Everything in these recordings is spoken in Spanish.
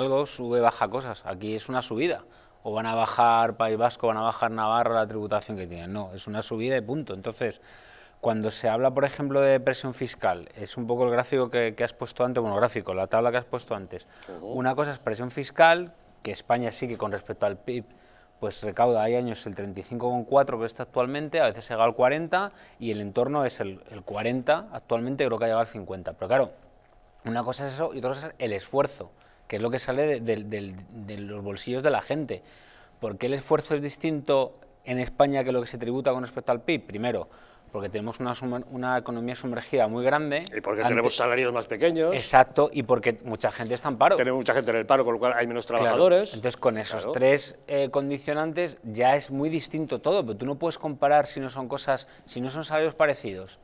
algo sube, baja cosas. Aquí es una subida. O van a bajar País Vasco, van a bajar Navarra la tributación que tienen. No, es una subida y punto. Entonces, cuando se habla, por ejemplo, de presión fiscal, es un poco el gráfico que, has puesto antes, bueno, gráfico, la tabla que has puesto antes. Una cosa es presión fiscal, que España sí que con respecto al PIB pues recauda, hay años el 35,4 que está actualmente, a veces llega al 40 y el entorno es el, el 40, actualmente creo que ha llegado al 50. Pero claro, una cosa es eso y otra cosa es el esfuerzo que es lo que sale de, los bolsillos de la gente. ¿Por qué el esfuerzo es distinto en España que lo que se tributa con respecto al PIB? Primero, porque tenemos una, una, economía sumergida muy grande. Y porque tenemos salarios más pequeños. Exacto, y porque mucha gente está en paro. Tenemos mucha gente en el paro, con lo cual hay menos trabajadores. Entonces, con esos tres eh, condicionantes ya es muy distinto todo, pero tú no puedes comparar si no son cosas, si no son salarios parecidos.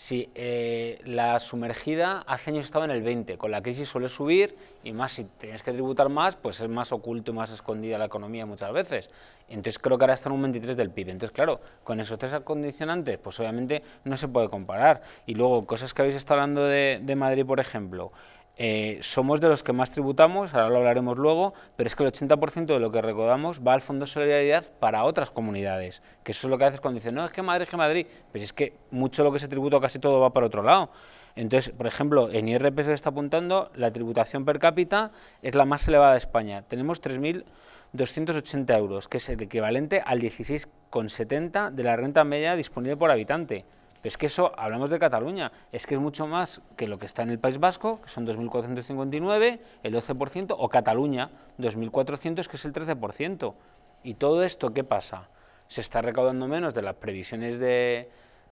Sí, eh, la sumergida hace años estaba en el 20, con la crisis suele subir y más si tienes que tributar más, pues es más oculto y más escondida la economía muchas veces. Entonces creo que ahora está en un 23 del PIB. Entonces claro, con esos tres acondicionantes, pues obviamente no se puede comparar. Y luego, cosas que habéis estado hablando de, de Madrid, por ejemplo, eh, somos de los que más tributamos, ahora lo hablaremos luego, pero es que el 80% de lo que recaudamos va al Fondo de Solidaridad para otras comunidades, que eso es lo que haces cuando dicen, no, es que Madrid, es que Madrid, pues es que mucho lo que se tributa, casi todo va para otro lado. Entonces, por ejemplo, en IRP se está apuntando, la tributación per cápita es la más elevada de España, tenemos 3.280 euros, que es el equivalente al 16,70 de la renta media disponible por habitante es que eso, hablamos de Cataluña, es que es mucho más que lo que está en el País Vasco, que son 2.459, el 12%, o Cataluña, 2.400, que es el 13%. ¿Y todo esto qué pasa? Se está recaudando menos de las previsiones de,